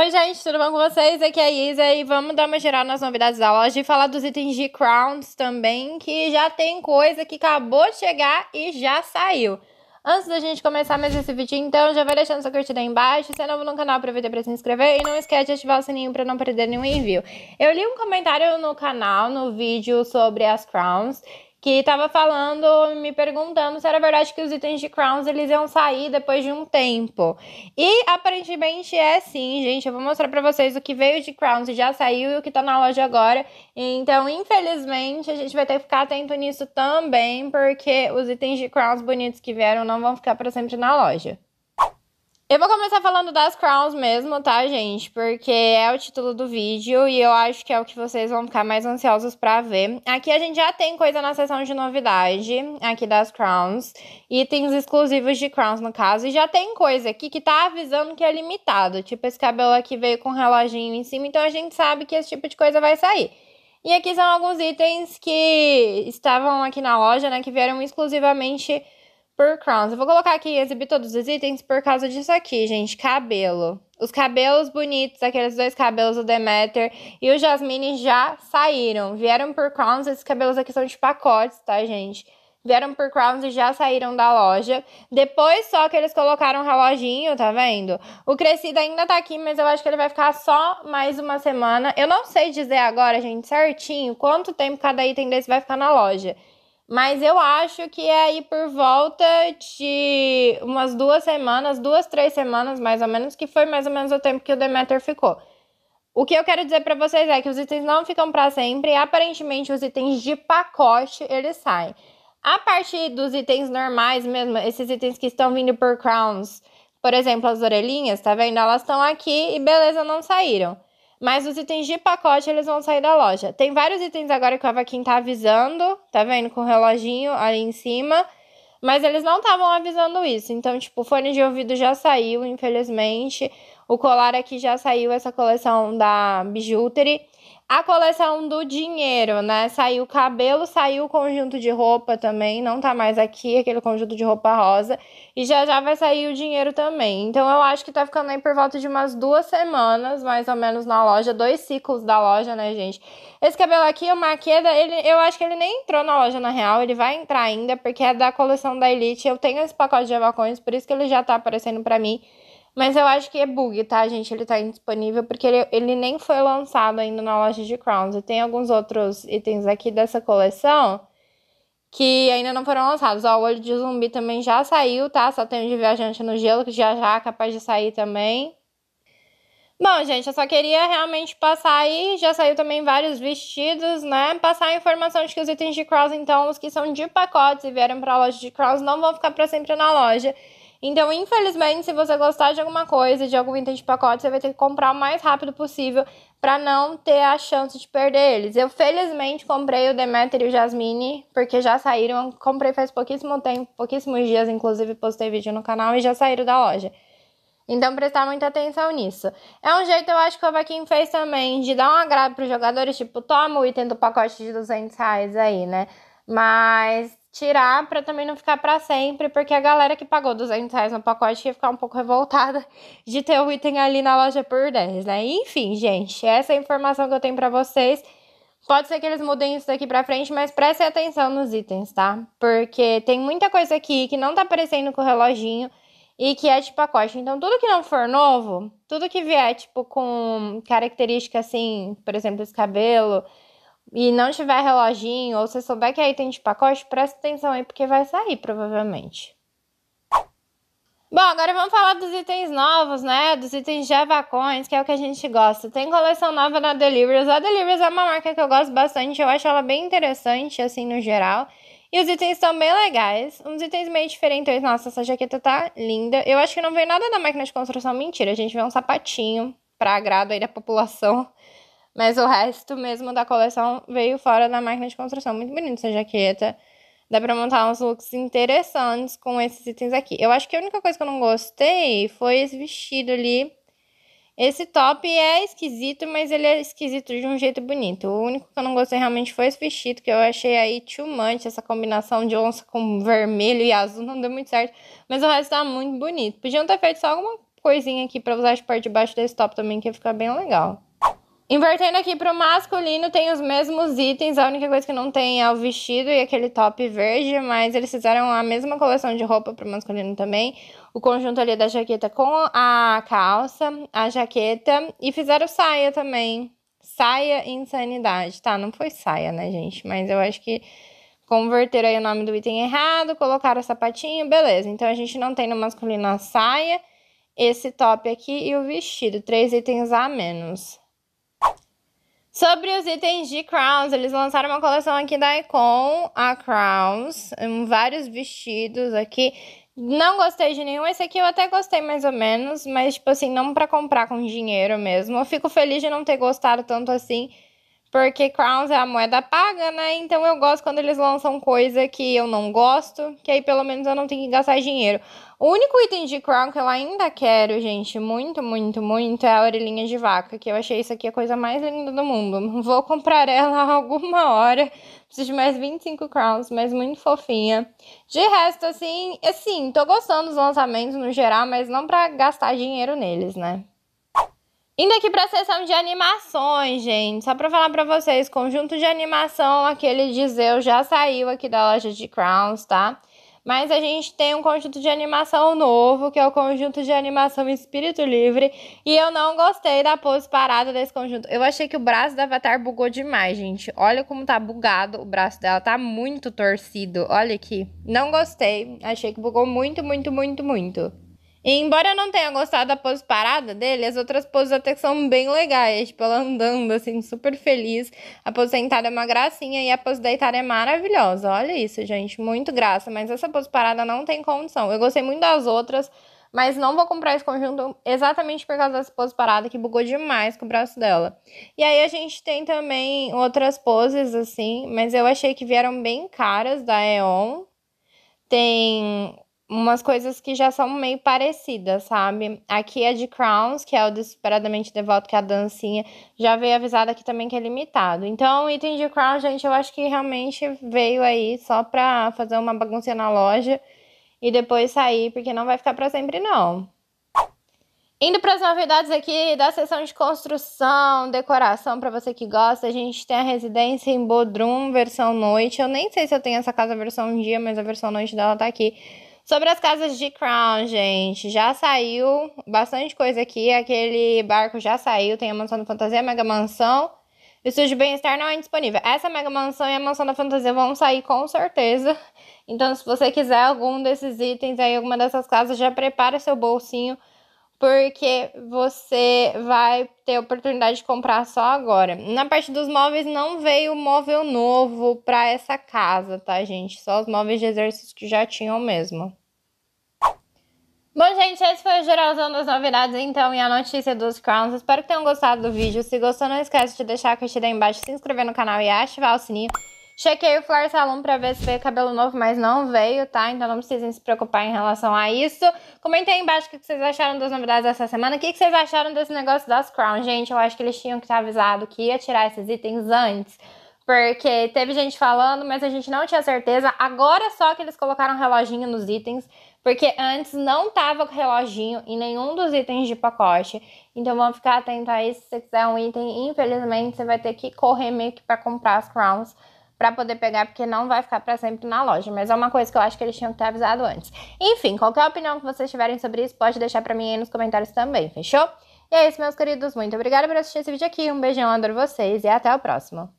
Oi, gente, tudo bom com vocês? Aqui é a Isa e vamos dar uma geral nas novidades da loja e falar dos itens de crowns também, que já tem coisa que acabou de chegar e já saiu. Antes da gente começar mais esse vídeo, então, já vai deixando sua curtida aí embaixo. Se é novo no canal, aproveita para se inscrever e não esquece de ativar o sininho para não perder nenhum envio. Eu li um comentário no canal, no vídeo sobre as crowns, que estava falando, me perguntando se era verdade que os itens de crowns eles iam sair depois de um tempo. E aparentemente é sim, gente. Eu vou mostrar para vocês o que veio de crowns e já saiu e o que tá na loja agora. Então, infelizmente, a gente vai ter que ficar atento nisso também, porque os itens de crowns bonitos que vieram não vão ficar para sempre na loja. Eu vou começar falando das crowns mesmo, tá, gente? Porque é o título do vídeo e eu acho que é o que vocês vão ficar mais ansiosos para ver. Aqui a gente já tem coisa na seção de novidade, aqui das crowns, itens exclusivos de crowns no caso, e já tem coisa aqui que tá avisando que é limitado, tipo esse cabelo aqui veio com um reloginho em cima, então a gente sabe que esse tipo de coisa vai sair. E aqui são alguns itens que estavam aqui na loja, né, que vieram exclusivamente por crowns. Eu vou colocar aqui exibir todos os itens por causa disso aqui, gente. Cabelo. Os cabelos bonitos, aqueles dois cabelos do Demeter e o Jasmine já saíram. Vieram por crowns, esses cabelos aqui são de pacotes, tá, gente? Vieram por crowns e já saíram da loja. Depois só que eles colocaram o reloginho, tá vendo? O crescido ainda tá aqui, mas eu acho que ele vai ficar só mais uma semana. Eu não sei dizer agora, gente, certinho, quanto tempo cada item desse vai ficar na loja. Mas eu acho que é aí por volta de umas duas semanas, duas, três semanas mais ou menos, que foi mais ou menos o tempo que o Demeter ficou. O que eu quero dizer para vocês é que os itens não ficam para sempre, e aparentemente os itens de pacote eles saem. A parte dos itens normais mesmo, esses itens que estão vindo por crowns, por exemplo, as orelhinhas, tá vendo? Elas estão aqui e beleza, não saíram. Mas os itens de pacote, eles vão sair da loja. Tem vários itens agora que o Avaquim tá avisando, tá vendo? Com o reloginho ali em cima. Mas eles não estavam avisando isso. Então, tipo, fone de ouvido já saiu, infelizmente. O colar aqui é já saiu essa coleção da Bijouterie. A coleção do dinheiro, né? Saiu o cabelo, saiu o conjunto de roupa também, não tá mais aqui, aquele conjunto de roupa rosa. E já já vai sair o dinheiro também. Então eu acho que tá ficando aí por volta de umas duas semanas, mais ou menos, na loja. Dois ciclos da loja, né, gente? Esse cabelo aqui, o Maqueda, ele, eu acho que ele nem entrou na loja, na real. Ele vai entrar ainda, porque é da coleção da Elite. Eu tenho esse pacote de evacões, por isso que ele já tá aparecendo pra mim. Mas eu acho que é bug, tá, gente? Ele tá indisponível porque ele, ele nem foi lançado ainda na loja de Crowns. E tem alguns outros itens aqui dessa coleção que ainda não foram lançados. Ó, o olho de zumbi também já saiu, tá? Só tem o de viajante no gelo, que já já é capaz de sair também. Bom, gente, eu só queria realmente passar aí, já saiu também vários vestidos, né? Passar a informação de que os itens de crowns, então, os que são de pacotes e vieram para a loja de crowns não vão ficar para sempre na loja. Então, infelizmente, se você gostar de alguma coisa, de algum item de pacote, você vai ter que comprar o mais rápido possível para não ter a chance de perder eles. Eu, felizmente, comprei o Demeter e o Jasmine, porque já saíram. Comprei faz pouquíssimo tempo, pouquíssimos dias, inclusive postei vídeo no canal e já saíram da loja. Então, prestar muita atenção nisso. É um jeito, eu acho que o Vaquinho fez também, de dar um agrado para os jogadores, tipo, toma o item do pacote de 200 reais aí, né? Mas tirar para também não ficar para sempre, porque a galera que pagou 200 reais no pacote ia ficar um pouco revoltada de ter o item ali na loja por 10, né? Enfim, gente, essa é a informação que eu tenho para vocês. Pode ser que eles mudem isso daqui para frente, mas prestem atenção nos itens, tá? Porque tem muita coisa aqui que não tá aparecendo com o reloginho e que é de pacote. Então, tudo que não for novo, tudo que vier, tipo, com característica assim, por exemplo, esse cabelo, e não tiver reloginho ou você souber que aí tem de pacote, presta atenção aí porque vai sair provavelmente. Bom, agora vamos falar dos itens novos, né? Dos itens javacões, que é o que a gente gosta. Tem coleção nova da Deliveries A Deliveries é uma marca que eu gosto bastante, eu acho ela bem interessante, assim, no geral. E os itens estão bem legais. Uns itens meio diferentes. Nossa, essa jaqueta tá linda. Eu acho que não veio nada da máquina de construção. Mentira, a gente vê um sapatinho pra agrado aí da população. Mas o resto mesmo da coleção veio fora da máquina de construção. Muito bonito essa jaqueta. Dá pra montar uns looks interessantes com esses itens aqui. Eu acho que a única coisa que eu não gostei foi esse vestido ali. Esse top é esquisito, mas ele é esquisito de um jeito bonito. O único que eu não gostei realmente foi esse vestido, que eu achei aí too much. Essa combinação de onça com vermelho e azul não deu muito certo. Mas o resto tá muito bonito. Podiam ter feito só alguma coisinha aqui pra usar de parte de baixo desse top também, que ia ficar bem legal. Invertendo aqui pro masculino, tem os mesmos itens. A única coisa que não tem é o vestido e aquele top verde, mas eles fizeram a mesma coleção de roupa pro masculino também. O conjunto ali da jaqueta com a calça, a jaqueta e fizeram saia também. Saia e insanidade, tá? Não foi saia, né, gente? Mas eu acho que converteram aí o nome do item errado, colocaram o sapatinho, beleza. Então a gente não tem no masculino a saia, esse top aqui e o vestido, três itens a menos. Sobre os itens de Crowns, eles lançaram uma coleção aqui da Icon, a Crowns, vários vestidos aqui. Não gostei de nenhum. Esse aqui eu até gostei mais ou menos, mas tipo assim, não para comprar com dinheiro mesmo. Eu fico feliz de não ter gostado tanto assim, porque crowns é a moeda paga, né? Então eu gosto quando eles lançam coisa que eu não gosto, que aí pelo menos eu não tenho que gastar dinheiro. O único item de crown que eu ainda quero, gente, muito, muito, muito, é a orelhinha de vaca, que eu achei isso aqui a coisa mais linda do mundo. Vou comprar ela alguma hora. Preciso de mais 25 crowns, mas muito fofinha. De resto, assim, assim, tô gostando dos lançamentos no geral, mas não pra gastar dinheiro neles, né? Indo aqui para a sessão de animações, gente. Só para falar para vocês, conjunto de animação, aquele de Zeus já saiu aqui da loja de Crowns, tá? Mas a gente tem um conjunto de animação novo, que é o conjunto de animação Espírito Livre. E eu não gostei da pose parada desse conjunto. Eu achei que o braço da Avatar bugou demais, gente. Olha como tá bugado o braço dela. Tá muito torcido. Olha aqui. Não gostei. Achei que bugou muito, muito, muito, muito. E embora eu não tenha gostado da pose parada dele, as outras poses até que são bem legais. Tipo, ela andando, assim, super feliz. A pose sentada é uma gracinha e a pose deitada é maravilhosa. Olha isso, gente. Muito graça. Mas essa pose parada não tem condição. Eu gostei muito das outras, mas não vou comprar esse conjunto exatamente por causa dessa pose parada que bugou demais com o braço dela. E aí a gente tem também outras poses, assim, mas eu achei que vieram bem caras da E.ON. Tem umas coisas que já são meio parecidas, sabe? Aqui é de Crowns, que é o Desesperadamente Devoto, que é a dancinha. Já veio avisado aqui também que é limitado. Então, item de Crowns, gente, eu acho que realmente veio aí só pra fazer uma bagunça na loja e depois sair, porque não vai ficar pra sempre, não. Indo para as novidades aqui da seção de construção, decoração, para você que gosta, a gente tem a residência em Bodrum, versão noite. Eu nem sei se eu tenho essa casa versão dia, mas a versão noite dela tá aqui Sobre as casas de Crown, gente, já saiu bastante coisa aqui. Aquele barco já saiu, tem a mansão da fantasia, a mega mansão. O de bem-estar não é disponível. Essa mega mansão e a mansão da fantasia vão sair com certeza. Então, se você quiser algum desses itens aí, alguma dessas casas, já prepara seu bolsinho porque você vai ter oportunidade de comprar só agora. Na parte dos móveis não veio móvel novo para essa casa, tá, gente? Só os móveis de exercício que já tinham mesmo. Bom, gente, esse foi o geralzão das novidades, então, e a notícia dos crowns. Espero que tenham gostado do vídeo. Se gostou, não esquece de deixar a curtida aí embaixo, se inscrever no canal e ativar o sininho. Chequei o Flor Salon pra ver se veio cabelo novo, mas não veio, tá? Então não precisem se preocupar em relação a isso. Comentem aí embaixo o que vocês acharam das novidades dessa semana. O que vocês acharam desse negócio das Crown? Gente, eu acho que eles tinham que estar avisado que ia tirar esses itens antes. Porque teve gente falando, mas a gente não tinha certeza. Agora é só que eles colocaram reloginho nos itens. Porque antes não tava reloginho em nenhum dos itens de pacote. Então vamos ficar a aí. Se você quiser um item, infelizmente, você vai ter que correr meio que pra comprar as crowns para poder pegar, porque não vai ficar para sempre na loja. Mas é uma coisa que eu acho que eles tinham que ter avisado antes. Enfim, qualquer opinião que vocês tiverem sobre isso, pode deixar para mim aí nos comentários também, fechou? E é isso, meus queridos. Muito obrigada por assistir esse vídeo aqui. Um beijão, adoro vocês e até o próximo.